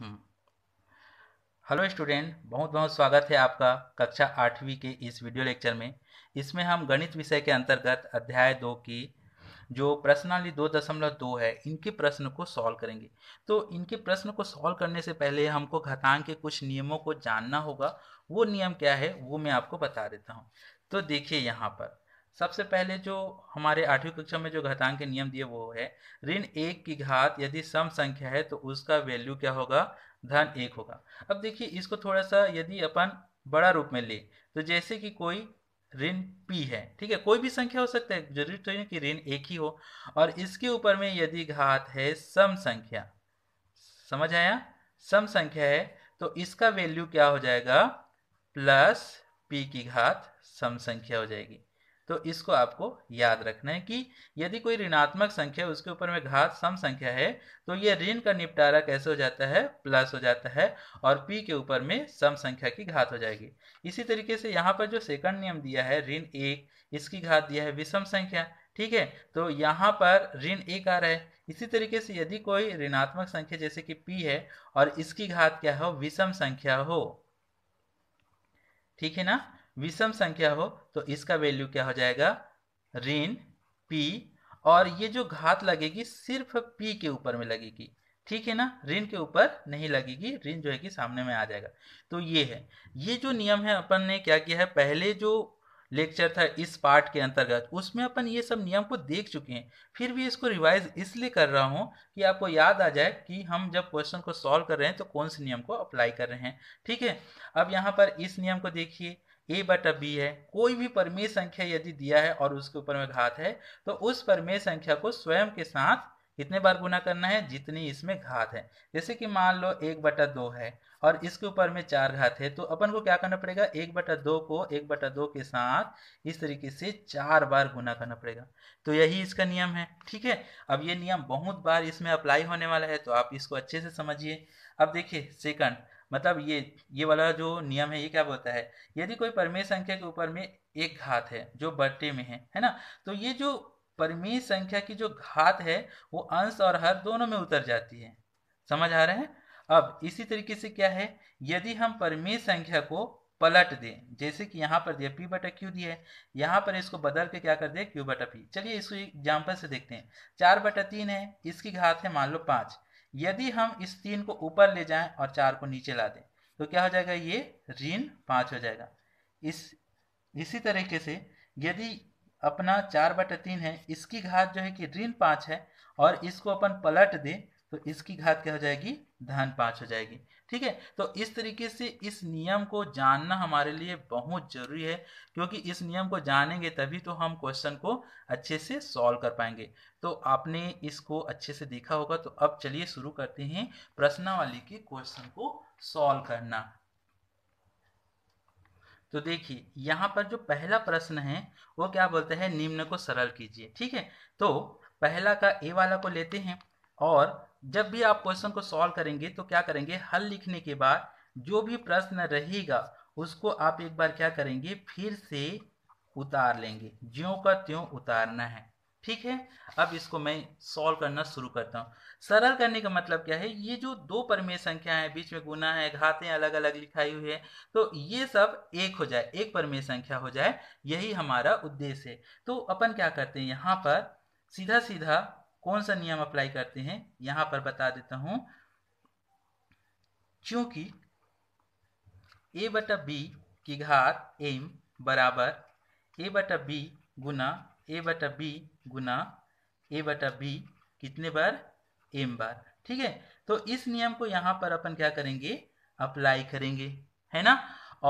हम्म। Hello student बहुत बहुत स्वागत है आपका कक्षा आठवीं के इस वीडियो लेक्चर में इसमें हम गणित विषय के अंतर्गत अध्याय दो की जो प्रश्नावली दो दशमलव दो है इनके प्रश्न को सॉल्व करेंगे तो इनके प्रश्न को सॉल्व करने से पहले हमको घातांक के कुछ नियमों को जानना होगा वो नियम क्या है वो मैं आपको बता देता हूँ तो देखिए यहाँ पर सबसे पहले जो हमारे आठवीं कक्षा में जो घातांक के नियम दिए वो है ऋण एक की घात यदि सम संख्या है तो उसका वैल्यू क्या होगा धन एक होगा अब देखिए इसको थोड़ा सा यदि अपन बड़ा रूप में ले तो जैसे कि कोई ऋण पी है ठीक है कोई भी संख्या हो सकता है जरूरी तो नहीं कि ऋण एक ही हो और इसके ऊपर में यदि घात है सम संख्या समझ आया सम संख्या है तो इसका वैल्यू क्या हो जाएगा प्लस पी की घात सम संख्या हो जाएगी तो इसको आपको याद रखना है कि यदि कोई ऋणात्मक संख्या उसके ऊपर में घात सम संख्या है तो ये ऋण का निपटारा कैसे हो जाता है प्लस हो जाता है और पी के ऊपर में सम संख्या की घात हो जाएगी इसी तरीके से यहाँ पर जो सेकंड नियम दिया है ऋण एक इसकी घात दिया है विषम संख्या ठीक है तो यहाँ पर ऋण एक आ रहा है इसी तरीके से यदि कोई ऋणात्मक संख्या जैसे कि पी है और इसकी घात क्या हो विषम संख्या हो ठीक है ना विषम संख्या हो तो इसका वैल्यू क्या हो जाएगा ऋण पी और ये जो घात लगेगी सिर्फ पी के ऊपर में लगेगी ठीक है ना ऋण के ऊपर नहीं लगेगी ऋण जो है कि सामने में आ जाएगा तो ये है ये जो नियम है अपन ने क्या किया है पहले जो लेक्चर था इस पार्ट के अंतर्गत उसमें अपन ये सब नियम को देख चुके हैं फिर भी इसको रिवाइज इसलिए कर रहा हूँ कि आपको याद आ जाए कि हम जब क्वेश्चन को सॉल्व कर रहे हैं तो कौन से नियम को अप्लाई कर रहे हैं ठीक है अब यहाँ पर इस नियम को देखिए ए बटा बी है कोई भी परमेय संख्या यदि दिया है और उसके ऊपर में घात है तो उस परमेय संख्या को स्वयं के साथ कितने बार गुना करना है जितनी इसमें घात है जैसे कि मान लो एक बटा दो है और इसके ऊपर में चार घात है तो अपन को क्या करना पड़ेगा एक बटा दो को एक बटा दो के साथ इस तरीके से चार बार गुना करना पड़ेगा तो यही इसका नियम है ठीक है अब ये नियम बहुत बार इसमें अप्लाई होने वाला है तो आप इसको अच्छे से समझिए अब देखिए सेकंड मतलब ये ये वाला जो नियम है ये क्या बोलता है यदि कोई परमेय संख्या के ऊपर में एक घात है जो बट्टे में है है ना तो ये जो परमेय संख्या की जो घात है वो अंश और हर दोनों में उतर जाती है समझ आ रहे हैं अब इसी तरीके से क्या है यदि हम परमेय संख्या को पलट दें जैसे कि यहाँ पर दिया पी बटा क्यू दिया है यहाँ पर इसको बदल के क्या कर दिया क्यू बटा पी चलिए इसको एग्जाम्पल से देखते हैं चार बटा तीन है इसकी घात है मान लो पाँच यदि हम इस तीन को ऊपर ले जाएं और चार को नीचे ला दें तो क्या हो जाएगा ये ऋण पाँच हो जाएगा इस इसी तरीके से यदि अपना चार बटा तीन है इसकी घात जो है कि ऋण पाँच है और इसको अपन पलट दें तो इसकी घात क्या हो जाएगी धन पाँच हो जाएगी ठीक है तो इस तरीके से इस नियम को जानना हमारे लिए बहुत जरूरी है क्योंकि इस नियम को जानेंगे तभी तो हम क्वेश्चन को अच्छे से सॉल्व कर पाएंगे तो आपने इसको अच्छे से देखा होगा तो अब चलिए शुरू करते हैं प्रश्नावली के क्वेश्चन को सॉल्व करना तो देखिए यहाँ पर जो पहला प्रश्न है वो क्या बोलते हैं निम्न को सरल कीजिए ठीक है तो पहला का ए वाला को लेते हैं और जब भी आप क्वेश्चन को सॉल्व करेंगे तो क्या करेंगे हल लिखने के बाद जो भी प्रश्न रहेगा उसको आप एक बार क्या करेंगे फिर से उतार लेंगे ज्यो का त्यों उतारना है ठीक है अब इसको मैं सॉल्व करना शुरू करता हूँ सरल करने का मतलब क्या है ये जो दो परमेय संख्या है बीच में गुना है घातें अलग अलग लिखाई हुई है तो ये सब एक हो जाए एक परमेय संख्या हो जाए यही हमारा उद्देश्य है तो अपन क्या करते हैं यहाँ पर सीधा सीधा कौन सा नियम अप्लाई करते हैं यहाँ पर बता देता हूँ क्योंकि ए बटा बी की घात एम बराबर ए बटा बी गुना ए बटा बी गुना ए बटा बी कितने बार एम बार ठीक है तो इस नियम को यहाँ पर अपन क्या करेंगे अप्लाई करेंगे है ना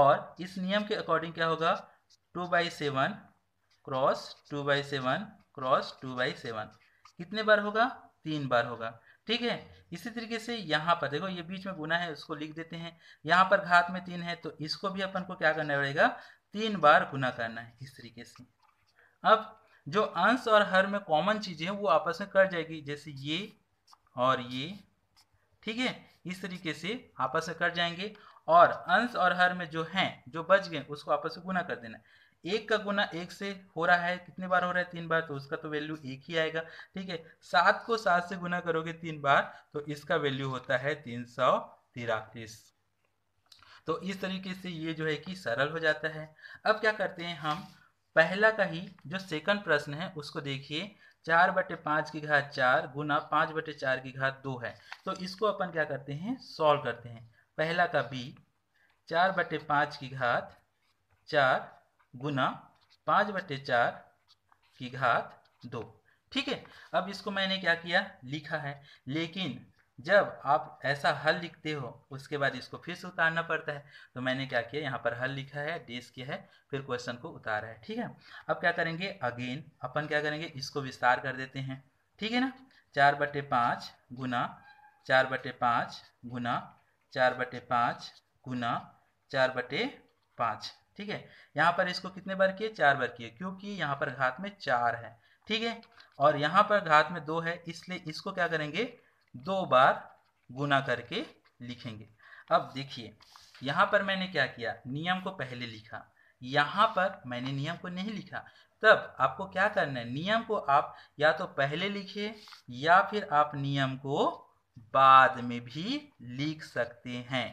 और इस नियम के अकॉर्डिंग क्या होगा two by seven cross two by seven cross two by seven कितने बार होगा तीन बार होगा ठीक है इसी तरीके से यहाँ पर देखो ये बीच में गुना है उसको लिख देते हैं यहाँ पर घात में तीन है तो इसको भी अपन को क्या करना पड़ेगा तीन बार गुना करना है इस तरीके से अब जो अंश और हर में कॉमन चीजें हैं वो आपस में कट जाएगी जैसे ये और ये ठीक है इस तरीके से आपस में कट जाएंगे और अंश और हर में जो हैं जो बच गए उसको आपस में गुना कर देना एक का गुना एक से हो रहा है कितने बार हो रहा है तीन बार तो उसका तो वैल्यू एक ही आएगा ठीक है सात को सात से गुना करोगे तीन बार तो इसका वैल्यू होता है तीन सौ तिरतीस तो इस तरीके से ये जो है कि सरल हो जाता है अब क्या करते हैं हम पहला का ही जो सेकंड प्रश्न है उसको देखिए चार बटे पांच की घात चार गुना पांच बटे चार की घात दो है तो इसको अपन क्या करते हैं सॉल्व करते हैं पहला का बी चार बटे पांच की घात चार गुना पाँच बटे चार की घात दो ठीक है अब इसको मैंने क्या किया लिखा है लेकिन जब आप ऐसा हल लिखते हो उसके बाद इसको फिर से उतारना पड़ता है तो मैंने क्या किया यहाँ पर हल लिखा है डेस किया है फिर क्वेश्चन को उतारा है ठीक है अब क्या करेंगे अगेन अपन क्या करेंगे इसको विस्तार कर देते हैं ठीक है ना चार बटे पाँच गुना चार बटे पाँच गुना चार बटे पाँच गुना चार बटे पाँच ठीक है यहाँ पर इसको कितने बार किए चार बार किए क्योंकि यहाँ पर घात में चार है ठीक है और यहाँ पर घात में दो है इसलिए इसको क्या करेंगे दो बार गुना करके लिखेंगे अब देखिए यहाँ पर मैंने क्या किया नियम को पहले लिखा यहाँ पर मैंने नियम को नहीं लिखा तब आपको क्या करना है नियम को आप या तो पहले लिखिए या फिर आप नियम को बाद में भी लिख सकते हैं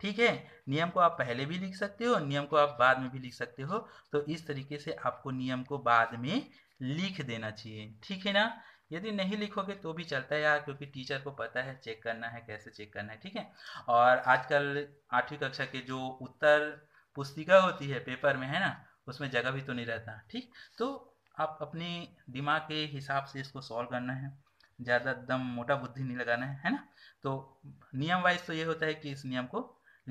ठीक है नियम को आप पहले भी लिख सकते हो नियम को आप बाद में भी लिख सकते हो तो इस तरीके से आपको नियम को बाद में लिख देना चाहिए ठीक है ना यदि नहीं लिखोगे तो भी चलता है यार क्योंकि टीचर को पता है चेक करना है कैसे चेक करना है ठीक है और आजकल आठवीं कक्षा के जो उत्तर पुस्तिका होती है पेपर में है ना उसमें जगह भी तो नहीं रहता ठीक तो आप अपने दिमाग के हिसाब से इसको सॉल्व करना है ज़्यादा दम मोटा बुद्धि नहीं लगाना है है ना तो नियम वाइज तो ये होता है कि इस नियम को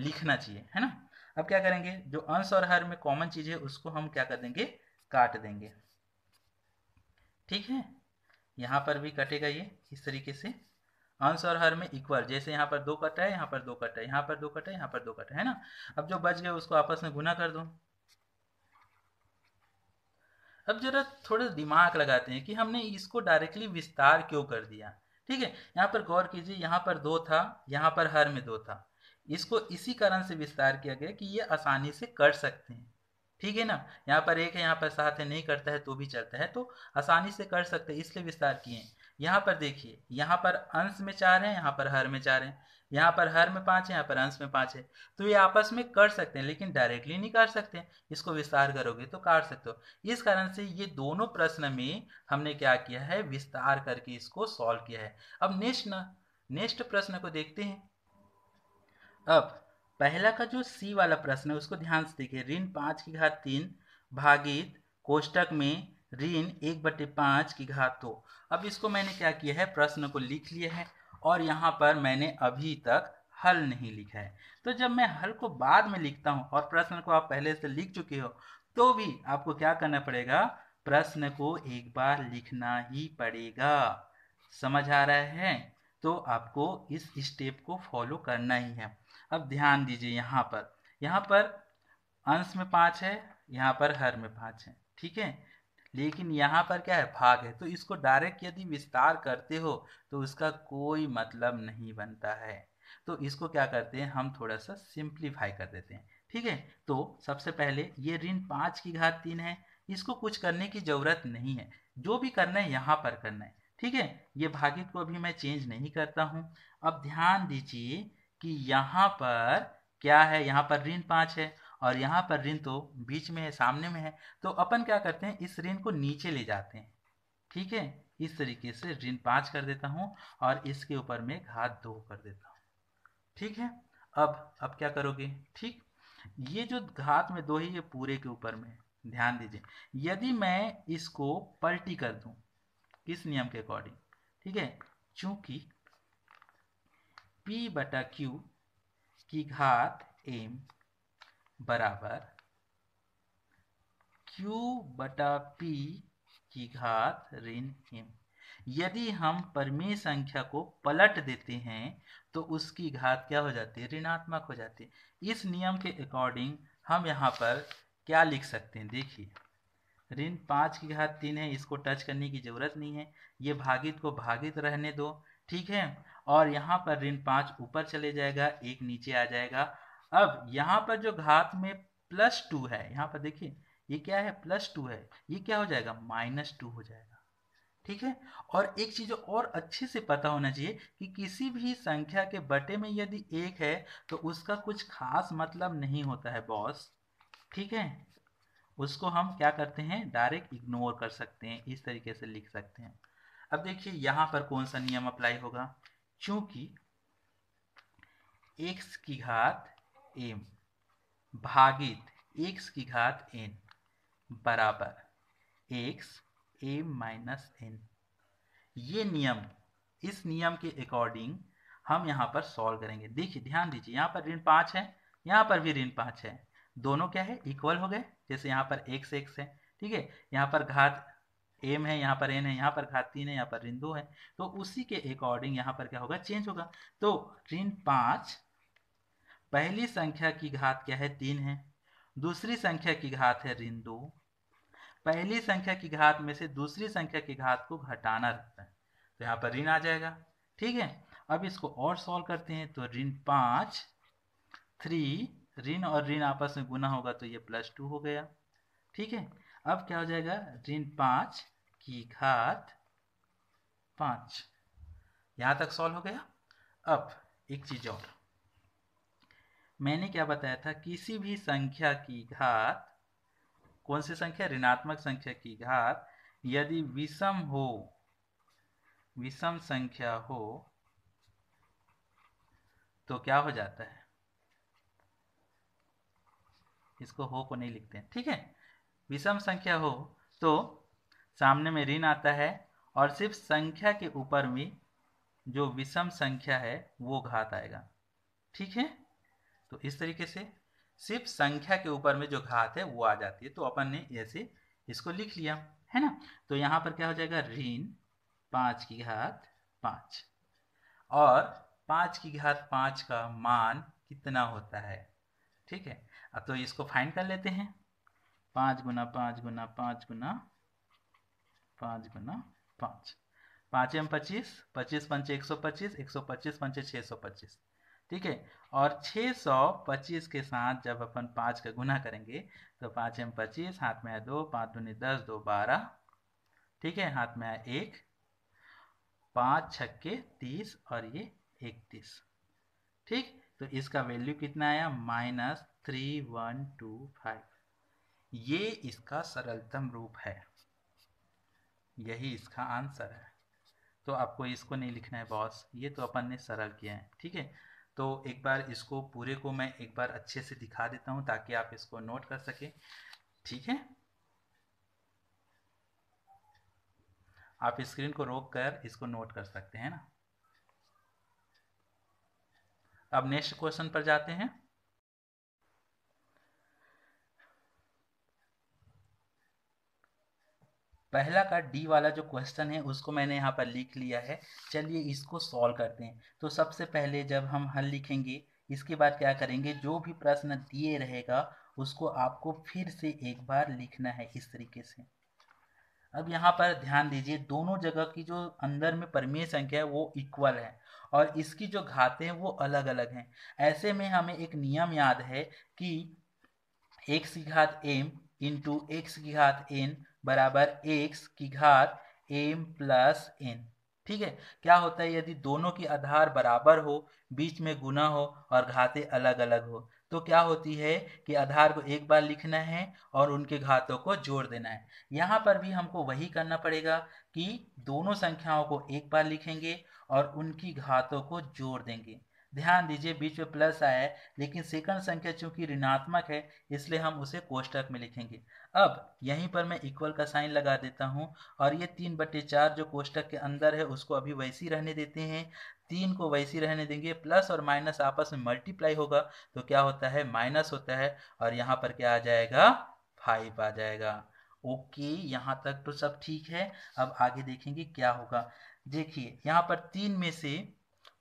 लिखना चाहिए है ना अब क्या करेंगे जो अंश और हर में कॉमन चीज है उसको हम क्या कर देंगे काट देंगे ठीक है यहां पर भी कटेगा ये इस तरीके से अंश और हर में इक्वल जैसे यहां पर दो कट है यहां पर दो कट है यहां पर दो कट है यहां पर दो कट है ना अब जो बच गए उसको आपस में गुना कर दो अब जरा थोड़ा दिमाग लगाते हैं कि हमने इसको डायरेक्टली विस्तार क्यों कर दिया ठीक है यहां पर गौर कीजिए यहां पर दो था यहां पर हर में दो था इसको इसी कारण से विस्तार किया गया कि ये आसानी से कर सकते हैं ठीक है ना यहाँ पर एक है यहाँ पर साथ है नहीं करता है तो भी चलता है तो आसानी से कर सकते हैं इसलिए विस्तार किए हैं यहाँ पर देखिए यहाँ पर अंश में चार है यहाँ पर हर में चार है यहाँ पर हर में पाँच है यहाँ पर अंश में पाँच है तो ये आपस में कर सकते हैं लेकिन डायरेक्टली नहीं कर सकते इसको विस्तार करोगे तो कर सकते हो इस कारण से ये दोनों प्रश्न में हमने क्या किया है विस्तार करके इसको सॉल्व किया है अब नेक्स्ट नेक्स्ट प्रश्न को देखते हैं अब पहला का जो सी वाला प्रश्न है उसको ध्यान से देखिए ऋण पाँच की घात तीन भागित कोष्टक में ऋण एक बटे पाँच की घात दो अब इसको मैंने क्या किया है प्रश्न को लिख लिया है और यहाँ पर मैंने अभी तक हल नहीं लिखा है तो जब मैं हल को बाद में लिखता हूँ और प्रश्न को आप पहले से लिख चुके हो तो भी आपको क्या करना पड़ेगा प्रश्न को एक बार लिखना ही पड़ेगा समझ आ रहा है तो आपको इस स्टेप को फॉलो करना ही है अब ध्यान दीजिए यहाँ पर यहाँ पर अंश में पाँच है यहाँ पर हर में पाँच है ठीक है लेकिन यहाँ पर क्या है भाग है तो इसको डायरेक्ट यदि विस्तार करते हो तो उसका कोई मतलब नहीं बनता है तो इसको क्या करते हैं हम थोड़ा सा सिंप्लीफाई कर देते हैं ठीक है तो सबसे पहले ये ऋण पाँच की घात तीन है इसको कुछ करने की ज़रूरत नहीं है जो भी करना है यहाँ पर करना है ठीक है ये भागित को अभी मैं चेंज नहीं करता हूं अब ध्यान दीजिए कि यहाँ पर क्या है यहाँ पर ऋण पाँच है और यहाँ पर ऋण तो बीच में है सामने में है तो अपन क्या करते हैं इस ऋण को नीचे ले जाते हैं ठीक है इस तरीके से ऋण पाँच कर देता हूँ और इसके ऊपर में घात दो कर देता हूँ ठीक है अब अब क्या करोगे ठीक ये जो घात में दो है ये पूरे के ऊपर में ध्यान दीजिए यदि मैं इसको पलटी कर दूँ किस नियम के अकॉर्डिंग ठीक है चूंकि p बटा क्यू की घात m बराबर q बटा p की घात ऋण m यदि हम परिमेय संख्या को पलट देते हैं तो उसकी घात क्या हो जाती है ऋणात्मक हो जाती है इस नियम के अकॉर्डिंग हम यहाँ पर क्या लिख सकते हैं देखिए ऋण पाँच की घात तीन है इसको टच करने की ज़रूरत नहीं है ये भागित को भागित रहने दो ठीक है और यहाँ पर ऋण पाँच ऊपर चले जाएगा एक नीचे आ जाएगा अब यहाँ पर जो घात में प्लस टू है यहाँ पर देखिए ये क्या है प्लस टू है ये क्या हो जाएगा माइनस टू हो जाएगा ठीक है और एक चीज और अच्छे से पता होना चाहिए कि किसी भी संख्या के बटे में यदि एक है तो उसका कुछ खास मतलब नहीं होता है बॉस ठीक है उसको हम क्या करते हैं डायरेक्ट इग्नोर कर सकते हैं इस तरीके से लिख सकते हैं अब देखिए यहाँ पर कौन सा नियम अप्लाई होगा क्योंकि एक्स की घात एम भागित एक्स की घात एन बराबर एक्स एम माइनस एन ये नियम इस नियम के अकॉर्डिंग हम यहाँ पर सॉल्व करेंगे देखिए ध्यान दीजिए यहाँ पर ऋण पाँच है यहाँ पर भी ऋण पाँच है दोनों क्या है इक्वल हो गए जैसे यहाँ पर एक्स एक्स है ठीक है यहाँ पर घात एम है यहाँ पर एन है यहाँ पर घात तीन है यहाँ पर ऋण दो है तो उसी के अकॉर्डिंग यहाँ पर क्या होगा चेंज होगा तो ऋण पाँच पहली संख्या की घात क्या है तीन है दूसरी संख्या की घात है ऋण दो पहली संख्या की घात में से दूसरी संख्या की घात को घटाना रहता है तो यहाँ पर ऋण आ जाएगा ठीक है अब इसको और सॉल्व करते हैं तो ऋण पाँच थ्री ऋण और ऋण आपस में गुना होगा तो ये प्लस टू हो गया ठीक है अब क्या हो जाएगा ऋण पांच की घात पांच यहां तक सॉल्व हो गया अब एक चीज़ और मैंने क्या बताया था किसी भी संख्या की घात कौन सी संख्या ऋणात्मक संख्या की घात यदि विषम हो विषम संख्या हो तो क्या हो जाता है इसको हो को नहीं लिखते हैं ठीक है विषम संख्या हो तो सामने में ऋण आता है और सिर्फ संख्या के ऊपर में जो विषम संख्या है वो घात आएगा ठीक है तो इस तरीके से सिर्फ संख्या के ऊपर में जो घात है वो आ जाती है तो अपन ने ऐसे इसको लिख लिया है ना तो यहाँ पर क्या हो जाएगा ऋण पाँच की घात पाँच और पाँच की घात पाँच का मान कितना होता है ठीक है अब तो इसको फाइंड कर लेते हैं पाँच गुना पाँच गुना पाँच गुना पाँच गुना पाँच पाँच एम पच्चीस पच्चीस पंचे एक सौ पच्चीस एक सौ पच्चीस पंचे छः सौ पच्चीस ठीक है और छः सौ पच्चीस के साथ जब अपन पाँच का गुना करेंगे तो पाँच एम पच्चीस हाथ में आया दो पाँच दूनी दस दो बारह ठीक है हाथ में आया एक पाँच छक्के तीस और ये इकतीस ठीक तो इसका वैल्यू कितना आया minus three one two five ये इसका सरलतम रूप है यही इसका आंसर है तो आपको इसको नहीं लिखना है बॉस ये तो अपन ने सरल किया है ठीक है तो एक बार इसको पूरे को मैं एक बार अच्छे से दिखा देता हूँ ताकि आप इसको नोट कर सके ठीक है आप स्क्रीन को रोक कर इसको नोट कर सकते हैं ना अब नेक्स्ट क्वेश्चन पर जाते हैं पहला का डी वाला जो क्वेश्चन है उसको मैंने यहाँ पर लिख लिया है चलिए इसको सॉल्व करते हैं तो सबसे पहले जब हम हल लिखेंगे इसके बाद क्या करेंगे जो भी प्रश्न दिए रहेगा उसको आपको फिर से एक बार लिखना है इस तरीके से अब यहाँ पर ध्यान दीजिए दोनों जगह की जो अंदर में परमेय संख्या है वो इक्वल है और इसकी जो घातें हैं वो अलग अलग हैं ऐसे में हमें एक नियम याद है कि एक्स की घात एम इंटू एक्स की घात एन बराबर एक्स की घात एम प्लस एन ठीक है क्या होता है यदि दोनों की आधार बराबर हो बीच में गुना हो और घाते अलग अलग हो तो क्या होती है कि आधार को एक बार लिखना है और उनके घातों को जोड़ देना है यहाँ पर भी हमको वही करना पड़ेगा कि दोनों संख्याओं को एक बार लिखेंगे और उनकी घातों को जोड़ देंगे ध्यान दीजिए बीच में प्लस आया है लेकिन सेकंड संख्या चूंकि ऋणात्मक है इसलिए हम उसे कोष्टक में लिखेंगे अब यहीं पर मैं इक्वल का साइन लगा देता हूं और ये तीन बटे चार जो कोष्टक के अंदर है उसको अभी वैसी रहने देते हैं तीन को वैसी रहने देंगे प्लस और माइनस आपस में मल्टीप्लाई होगा तो क्या होता है माइनस होता है और यहाँ पर क्या आ जाएगा फाइव आ जाएगा ओके यहाँ तक तो सब ठीक है अब आगे देखेंगे क्या होगा देखिए यहाँ पर तीन में से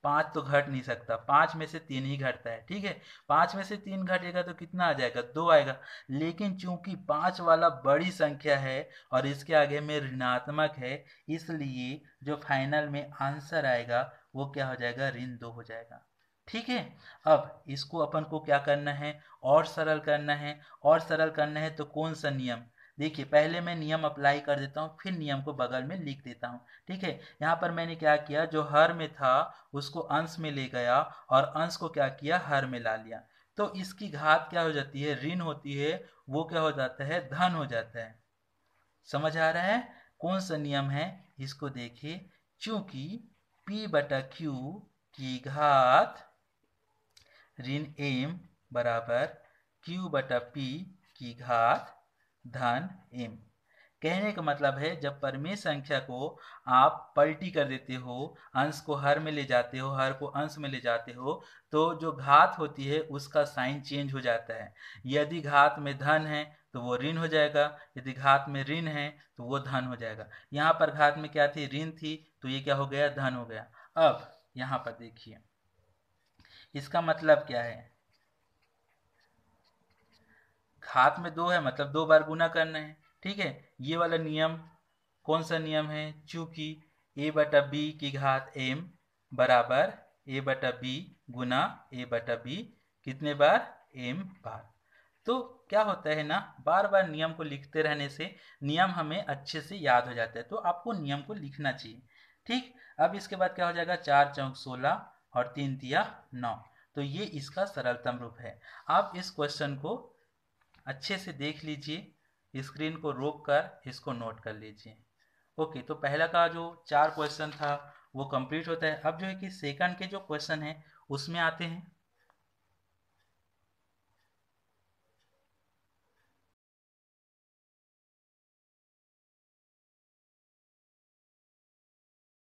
पाँच तो घट नहीं सकता पांच में से तीन ही घटता है ठीक है पांच में से तीन घटेगा तो कितना आ जाएगा दो आएगा लेकिन चूंकि पांच वाला बड़ी संख्या है और इसके आगे में ऋणात्मक है इसलिए जो फाइनल में आंसर आएगा वो क्या हो जाएगा ऋण दो हो जाएगा ठीक है अब इसको अपन को क्या करना है और सरल करना है और सरल करना है तो कौन सा नियम देखिए पहले मैं नियम अप्लाई कर देता हूँ फिर नियम को बगल में लिख देता हूँ ठीक है यहाँ पर मैंने क्या किया जो हर में था उसको अंश में ले गया और अंश को क्या किया हर में ला लिया तो इसकी घात क्या हो जाती है ऋण होती है वो क्या हो जाता है धन हो जाता है समझ आ रहा है कौन सा नियम है इसको देखिए चूंकि p बटा क्यू की घात ऋण एम बराबर q बटा पी की घात धन एम कहने का मतलब है जब परमे संख्या को आप पलटी कर देते हो अंश को हर में ले जाते हो हर को अंश में ले जाते हो तो जो घात होती है उसका साइन चेंज हो जाता है यदि घात में धन है तो वो ऋण हो जाएगा यदि घात में ऋण है तो वो धन हो जाएगा यहाँ पर घात में क्या थी ऋण थी तो ये क्या हो गया धन हो गया अब यहाँ पर देखिए इसका मतलब क्या है हाथ में दो है मतलब दो बार गुना करना है ठीक है ये वाला नियम कौन सा नियम है चूंकि ए बटा बी की घात एम बराबर ए बटा बी गुना ए बटा बी कितने बार एम बार तो क्या होता है ना बार बार नियम को लिखते रहने से नियम हमें अच्छे से याद हो जाता है तो आपको नियम को लिखना चाहिए ठीक अब इसके बाद क्या हो जाएगा चार चौक सोलह और तीन तिया नौ तो ये इसका सरलतम रूप है आप इस क्वेश्चन को अच्छे से देख लीजिए स्क्रीन को रोक कर इसको नोट कर लीजिए ओके तो पहला का जो चार क्वेश्चन था वो कंप्लीट होता है अब जो है कि सेकंड के जो क्वेश्चन है उसमें आते हैं